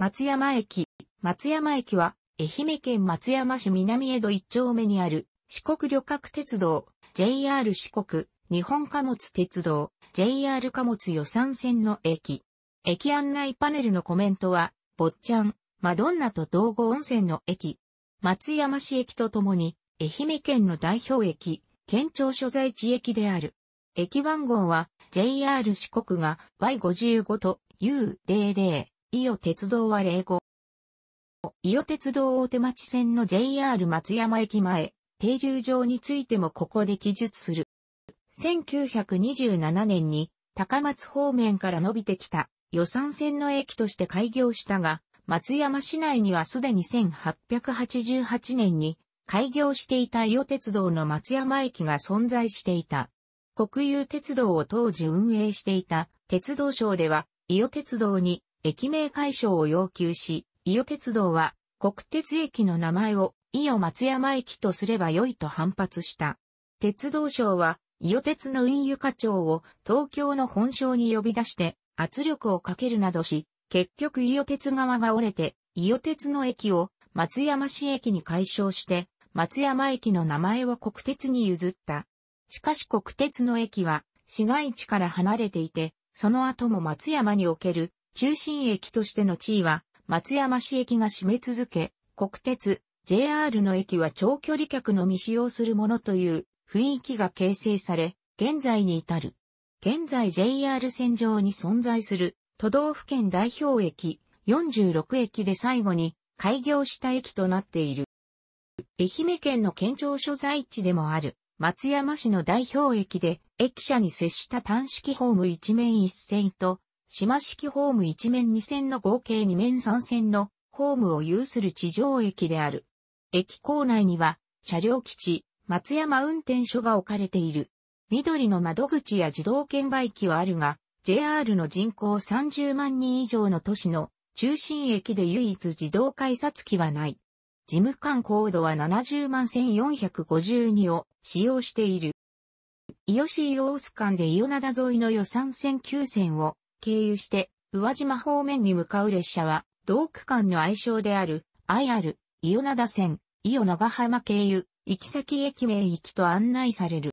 松山駅。松山駅は、愛媛県松山市南江戸一丁目にある、四国旅客鉄道、JR 四国、日本貨物鉄道、JR 貨物予算線の駅。駅案内パネルのコメントは、坊ちゃん、マドンナと道後温泉の駅。松山市駅とともに、愛媛県の代表駅、県庁所在地駅である。駅番号は JR 四国が Y55 と U00。伊予鉄道は例後。伊予鉄道大手町線の JR 松山駅前、停留場についてもここで記述する。1927年に高松方面から伸びてきた予算線の駅として開業したが、松山市内にはすでに1888年に開業していた伊予鉄道の松山駅が存在していた。国有鉄道を当時運営していた鉄道省では、伊予鉄道に駅名解消を要求し、伊予鉄道は国鉄駅の名前を伊予松山駅とすれば良いと反発した。鉄道省は伊予鉄の運輸課長を東京の本省に呼び出して圧力をかけるなどし、結局伊予鉄側が折れて、伊予鉄の駅を松山市駅に解消して、松山駅の名前を国鉄に譲った。しかし国鉄の駅は市街地から離れていて、その後も松山における中心駅としての地位は、松山市駅が占め続け、国鉄、JR の駅は長距離客のみ使用するものという雰囲気が形成され、現在に至る。現在 JR 線上に存在する都道府県代表駅46駅で最後に開業した駅となっている。愛媛県の県庁所在地でもある松山市の代表駅で駅舎に接した単式ホーム一面一線と島式ホーム1面2線の合計2面3線のホームを有する地上駅である。駅構内には車両基地、松山運転所が置かれている。緑の窓口や自動券売機はあるが、JR の人口30万人以上の都市の中心駅で唯一自動改札機はない。事務官高度は70万1452を使用している。伊予市伊予オス間で伊予灘沿いの予算線9線を経由して、宇和島方面に向かう列車は、同区間の愛称である、IR、伊予灘線、伊予長浜経由、行き先駅名行きと案内される。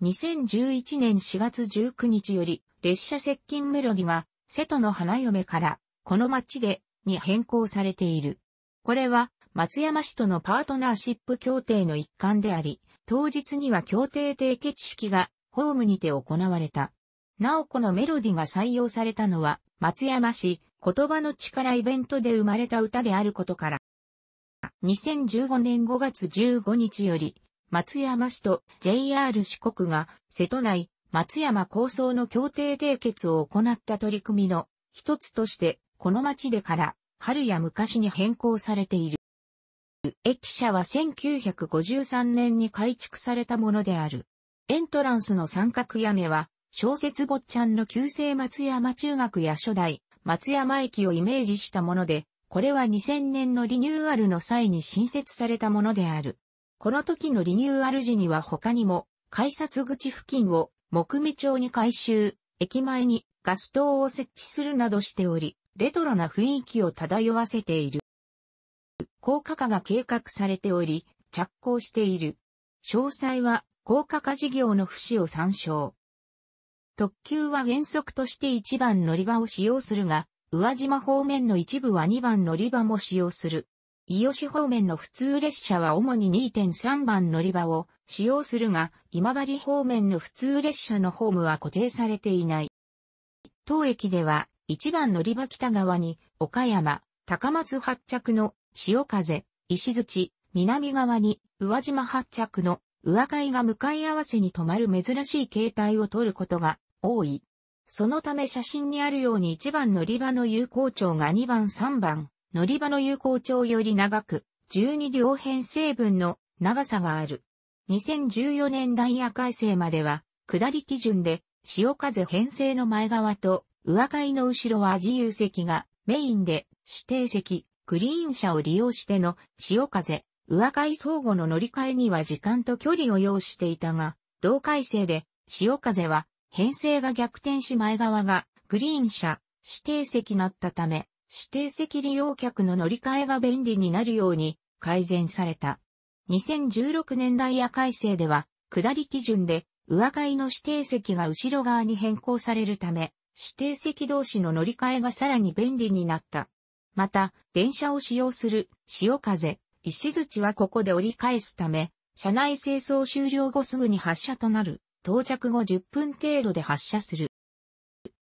2011年4月19日より、列車接近メロディが、瀬戸の花嫁から、この町で、に変更されている。これは、松山市とのパートナーシップ協定の一環であり、当日には協定締結式が、ホームにて行われた。なおこのメロディが採用されたのは、松山市、言葉の力イベントで生まれた歌であることから。2015年5月15日より、松山市と JR 四国が瀬戸内松山構想の協定締結を行った取り組みの一つとして、この町でから春や昔に変更されている。駅舎は1953年に改築されたものである。エントランスの三角屋根は小説坊ちゃんの旧制松山中学や初代松山駅をイメージしたもので、これは2000年のリニューアルの際に新設されたものである。この時のリニューアル時には他にも、改札口付近を木目町に改修、駅前にガス灯を設置するなどしており、レトロな雰囲気を漂わせている。高架化が計画されており、着工している。詳細は高架化事業の不死を参照。特急は原則として1番乗り場を使用するが、宇和島方面の一部は2番乗り場も使用する。伊予市方面の普通列車は主に2.3番乗り場を使用するが、今治方面の普通列車のホームは固定されていない。当駅では、1番乗り場北側に、岡山、高松発着の潮風、石槌、南側に、宇和島発着の宇和海が向かい合わせに止まる珍しい形態を取ることが多い。そのため写真にあるように1番乗り場の有効長が2番3番乗り場の有効長より長く、12両編成分の長さがある。2014年ダイヤ改正までは、下り基準で、潮風編成の前側と、上階の後ろは自由席がメインで、指定席、グリーン車を利用しての潮風、上階相互の乗り換えには時間と距離を要していたが、同改正で、潮風は編成が逆転し前側がグリーン車、指定席なったため、指定席利用客の乗り換えが便利になるように改善された。2016年ダイヤ改正では、下り基準で、上階の指定席が後ろ側に変更されるため、指定席同士の乗り換えがさらに便利になった。また、電車を使用する潮風、石槌はここで折り返すため、車内清掃終了後すぐに発車となる。到着後10分程度で発車する。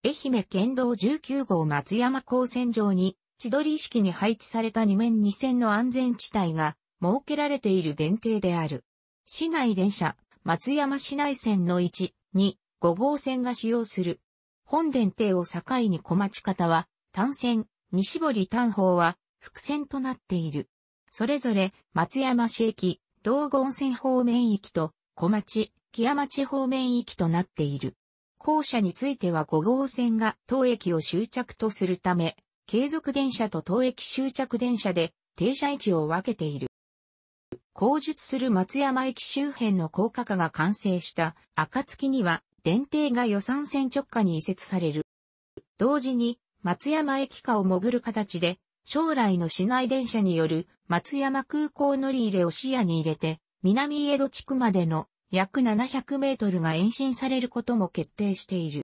愛媛県道19号松山高線上に、千鳥式に配置された2面2線の安全地帯が設けられている限定である。市内電車、松山市内線の1、2、5号線が使用する。本電停を境に小町方は、単線、西堀単方は、伏線となっている。それぞれ、松山市駅、道後温泉方面駅と、小町、木山地方面行きとなっている。校舎については5号線が当駅を終着とするため、継続電車と当駅終着電車で停車位置を分けている。工述する松山駅周辺の高架化が完成した暁には電停が予算線直下に移設される。同時に松山駅下を潜る形で将来の市内電車による松山空港乗り入れを視野に入れて南江戸地区までの約700メートルが延伸されることも決定している。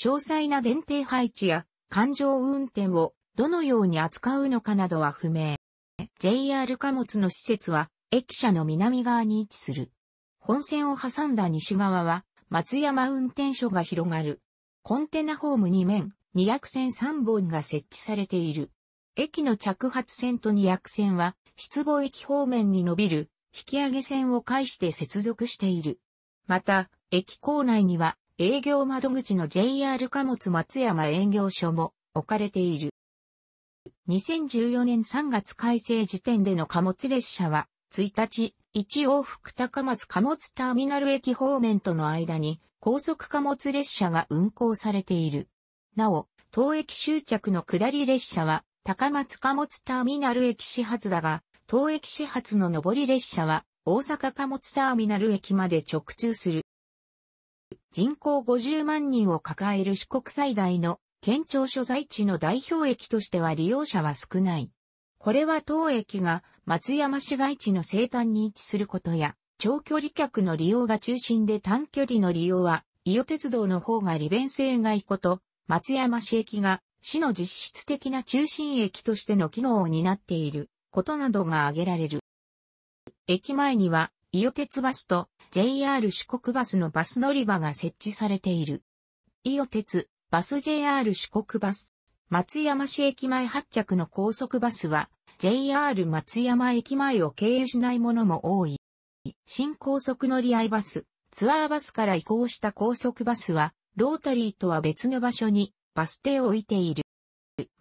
詳細な限定配置や環状運転をどのように扱うのかなどは不明。JR 貨物の施設は駅舎の南側に位置する。本線を挟んだ西側は松山運転所が広がる。コンテナホーム2面、2役線3本が設置されている。駅の着発線と2役線は、出望駅方面に伸びるき上げ線を介して接続している。また、駅構内には営業窓口の JR 貨物松山営業所も置かれている。2014年3月改正時点での貨物列車は、1日、1往復高松貨物ターミナル駅方面との間に高速貨物列車が運行されている。なお、当駅終着の下り列車は高松貨物ターミナル駅始発だが、当駅始発の上り列車は、大阪貨物ターミナル駅まで直通する。人口50万人を抱える四国最大の県庁所在地の代表駅としては利用者は少ない。これは当駅が松山市街地の西端に位置することや、長距離客の利用が中心で短距離の利用は、伊予鉄道の方が利便性がいいこと、松山市駅が市の実質的な中心駅としての機能を担っていることなどが挙げられる。駅前には、伊予鉄バスと JR 四国バスのバス乗り場が設置されている。伊予鉄、バス JR 四国バス、松山市駅前発着の高速バスは、JR 松山駅前を経由しないものも多い。新高速乗り合いバス、ツアーバスから移行した高速バスは、ロータリーとは別の場所にバス停を置いている。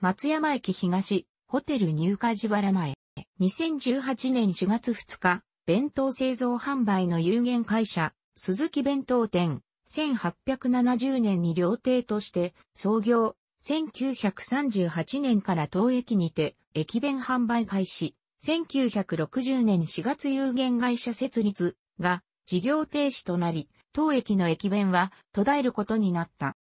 松山駅東、ホテル入荷地原前。2018年4月2日、弁当製造販売の有限会社、鈴木弁当店、1870年に料亭として創業、1938年から当駅にて、駅弁販売開始、1960年4月有限会社設立が事業停止となり、当駅の駅弁は途絶えることになった。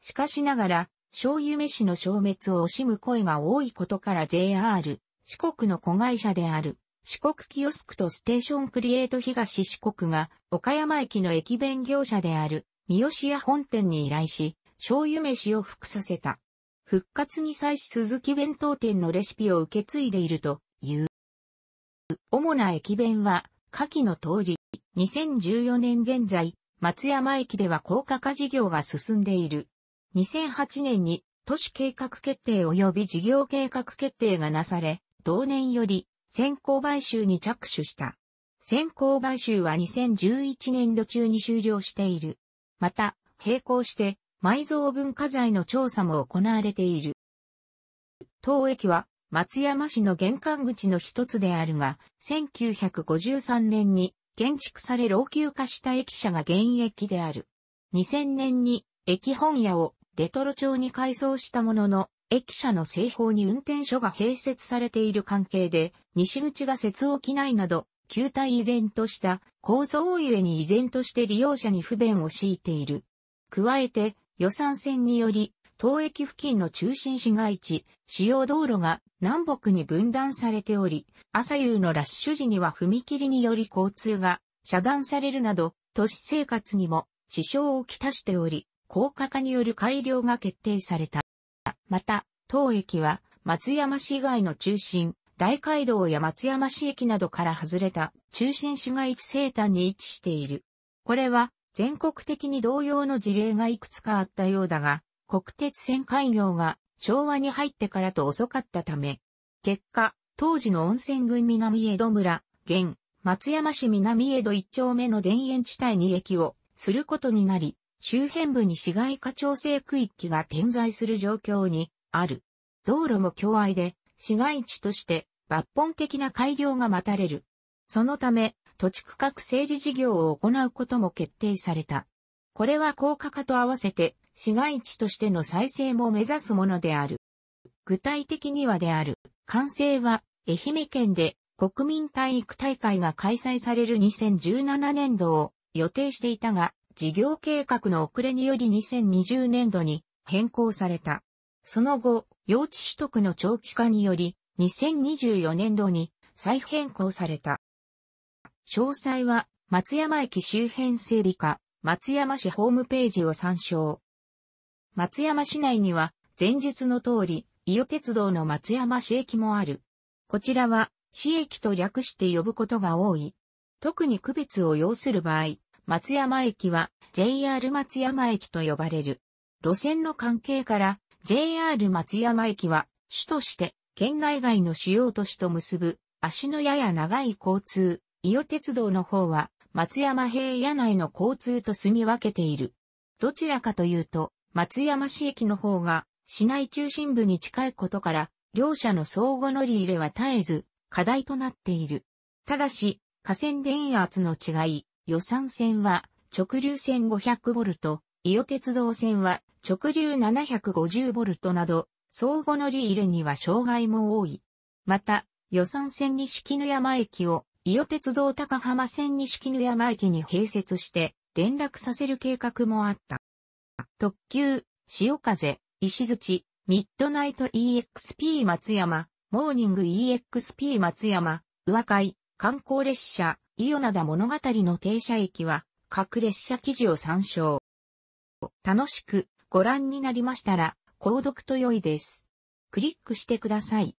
しかしながら、醤油飯の消滅を惜しむ声が多いことから JR、四国の子会社である、四国キオスクとステーションクリエイト東四国が、岡山駅の駅弁業者である、三好屋本店に依頼し、醤油飯を復させた。復活に際し鈴木弁当店のレシピを受け継いでいるという。主な駅弁は、下記の通り、2014年現在、松山駅では高架化事業が進んでいる。2008年に都市計画決定及び事業計画決定がなされ、同年より先行買収に着手した。先行買収は2011年度中に終了している。また、並行して埋蔵文化財の調査も行われている。当駅は松山市の玄関口の一つであるが、1953年に建築され老朽化した駅舎が現役である。2000年に駅本屋をレトロ調に改装したものの、駅舎の西方に運転所が併設されている関係で、西口が設置機内など、球体依然とした構造をゆえに依然として利用者に不便を強いている。加えて予算線により、当駅付近の中心市街地、主要道路が南北に分断されており、朝夕のラッシュ時には踏切により交通が遮断されるなど、都市生活にも支障をきたしており、高架化による改良が決定された。また、当駅は松山市以外の中心、大街道や松山市駅などから外れた中心市街地西端に位置している。これは全国的に同様の事例がいくつかあったようだが、国鉄線開業が昭和に入ってからと遅かったため、結果、当時の温泉郡南江戸村、現、松山市南江戸一丁目の田園地帯に駅をすることになり、周辺部に市街化調整区域が点在する状況にある。道路も狭隘で、市街地として抜本的な改良が待たれる。そのため、土地区画整理事業を行うことも決定された。これは高架化と合わせて、市街地としての再生も目指すものである。具体的にはである。完成は、愛媛県で国民体育大会が開催される2017年度を予定していたが、事業計画の遅れにより2020年度に変更された。その後、用地取得の長期化により、2024年度に再変更された。詳細は、松山駅周辺整備課、松山市ホームページを参照。松山市内には、前述の通り、伊予鉄道の松山市駅もある。こちらは、市駅と略して呼ぶことが多い。特に区別を要する場合、松山駅は JR 松山駅と呼ばれる。路線の関係から JR 松山駅は主として県内外の主要都市と結ぶ足のやや長い交通、伊予鉄道の方は松山平野内の交通と住み分けている。どちらかというと松山市駅の方が市内中心部に近いことから両者の相互乗り入れは絶えず課題となっている。ただし、河川電圧の違い、予算線は直流線500ボルト、伊予鉄道線は直流750ボルトなど、相互乗り入れには障害も多い。また、予算線西絹山駅を伊予鉄道高浜線西絹山駅に併設して連絡させる計画もあった。特急、潮風、石槌、ミッドナイト EXP 松山、モーニング EXP 松山、上海、観光列車、イオナダ物語の停車駅は、各列車記事を参照。楽しくご覧になりましたら、購読と良いです。クリックしてください。